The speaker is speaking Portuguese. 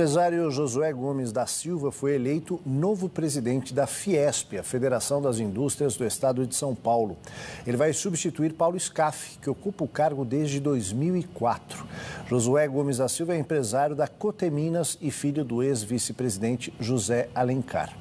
Empresário Josué Gomes da Silva foi eleito novo presidente da Fiesp, a Federação das Indústrias do Estado de São Paulo. Ele vai substituir Paulo Scaff, que ocupa o cargo desde 2004. Josué Gomes da Silva é empresário da Coteminas e filho do ex-vice-presidente José Alencar.